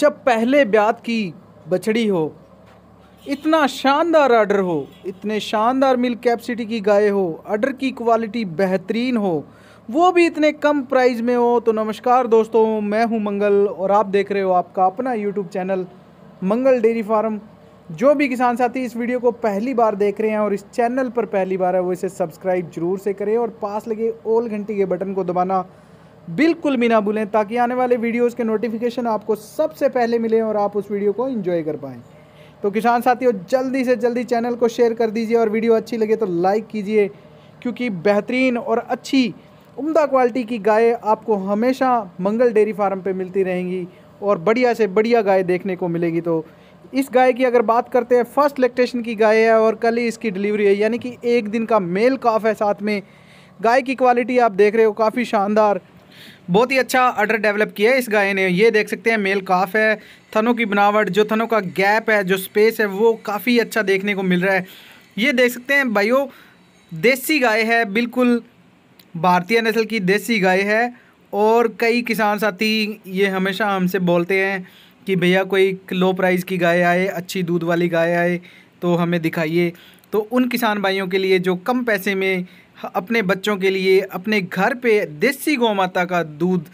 जब पहले ब्यात की बछड़ी हो इतना शानदार आर्डर हो इतने शानदार मिल कैपेसिटी की गाय हो आर्डर की क्वालिटी बेहतरीन हो वो भी इतने कम प्राइस में हो तो नमस्कार दोस्तों मैं हूं मंगल और आप देख रहे हो आपका अपना YouTube channel Mangal dairy farm जो भी किसान साथी इस वीडियो को पहली बार देख रहे हैं और इस चैनल पर पहली बार है वो इसे सब्सक्राइब जरूर से करें और पास लगे ओल घंटी के बटन को दबाना बिल्कुल भी ना भूलें ताकि आने वाले वीडियोज़ के नोटिफिकेशन आपको सबसे पहले मिले और आप उस वीडियो को इन्जॉय कर पाएँ तो किसान साथियों जल्दी से जल्दी चैनल को शेयर कर दीजिए और वीडियो अच्छी लगे तो लाइक कीजिए क्योंकि बेहतरीन और अच्छी उम्दा क्वालिटी की गायें आपको हमेशा मंगल डेयरी फार्म पे मिलती रहेंगी और बढ़िया से बढ़िया गाय देखने को मिलेगी तो इस गाय की अगर बात करते हैं फर्स्ट लेक्टेशन की गाय है और कल ही इसकी डिलीवरी है यानी कि एक दिन का मेल काफ है साथ में गाय की क्वालिटी आप देख रहे हो काफ़ी शानदार बहुत ही अच्छा अडर डेवलप किया है इस गाय ने ये देख सकते हैं मेल काफ है थनों की बनावट जो थनों का गैप है जो स्पेस है वो काफ़ी अच्छा देखने को मिल रहा है ये देख सकते हैं भाइयों देसी गाय है बिल्कुल भारतीय नस्ल की देसी गाय है और कई किसान साथी ये हमेशा हमसे बोलते हैं कि भैया कोई लो प्राइस की गाय आए अच्छी दूध वाली गाय आए तो हमें दिखाइए तो उन किसान भाइयों के लिए जो कम पैसे में अपने बच्चों के लिए अपने घर पे देसी गौ माता का दूध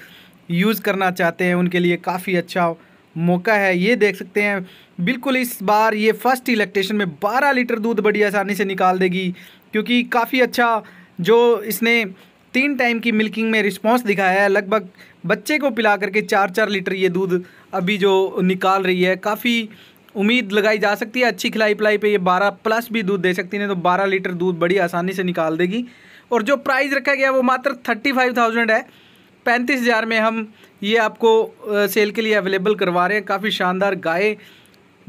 यूज़ करना चाहते हैं उनके लिए काफ़ी अच्छा मौका है ये देख सकते हैं बिल्कुल इस बार ये फर्स्ट इलेक्ट्रेशन में 12 लीटर दूध बड़ी आसानी से निकाल देगी क्योंकि काफ़ी अच्छा जो इसने तीन टाइम की मिल्किंग में रिस्पांस दिखाया है लगभग बच्चे को पिला करके चार चार लीटर ये दूध अभी जो निकाल रही है काफ़ी उम्मीद लगाई जा सकती है अच्छी खिलाई पिलाई पे ये 12 प्लस भी दूध दे सकती है तो 12 लीटर दूध बड़ी आसानी से निकाल देगी और जो प्राइस रखा गया वो मात्र थर्टी फाइव थाउजेंड है पैंतीस हज़ार में हम ये आपको सेल के लिए अवेलेबल करवा रहे हैं काफ़ी शानदार गाय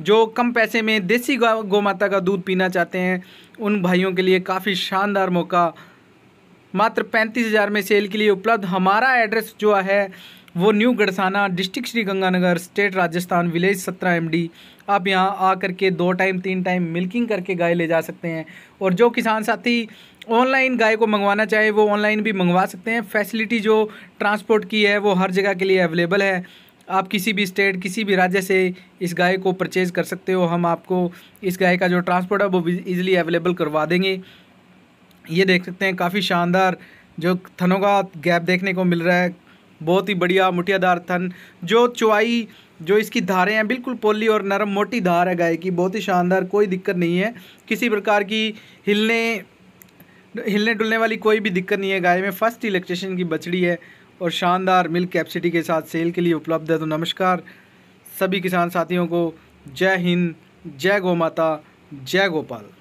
जो कम पैसे में देसी गौ माता का दूध पीना चाहते हैं उन भाइयों के लिए काफ़ी शानदार मौका मात्र पैंतीस हज़ार में सेल के लिए उपलब्ध हमारा एड्रेस जो है वो new Gharsana district Shri Ganganagar state Rajasthan village सत्रह एमडी आप यहाँ आ करके दो टाइम तीन टाइम मिल्किंग करके गाय ले जा सकते हैं और जो किसान साथी ऑनलाइन गाय को मंगवाना चाहे वो ऑनलाइन भी मंगवा सकते हैं फैसिलिटी जो ट्रांसपोर्ट की है वो हर जगह के लिए अवेलेबल है आप किसी भी स्टेट किसी भी राज्य से इस गाय को परचेज़ कर सकते हो हम आपको इस गाय का जो ट्रांसपोर्ट है वो ईज़िली अवेलेबल करवा देंगे ये देख सकते हैं काफ़ी शानदार जो थनों का गैप देखने को मिल रहा है बहुत ही बढ़िया मुठियादार थन जो चौआई जो इसकी धारें हैं बिल्कुल पोली और नरम मोटी धार है गाय की बहुत ही शानदार कोई दिक्कत नहीं है किसी प्रकार की हिलने हिलने डुलने वाली कोई भी दिक्कत नहीं है गाय में फर्स्ट इलेक्ट्रेशन की बछड़ी है और शानदार मिल्क कैपेसिटी के साथ सेल के लिए उपलब्ध है तो नमस्कार सभी किसान साथियों को जय हिंद जय गौ माता जय गोपाल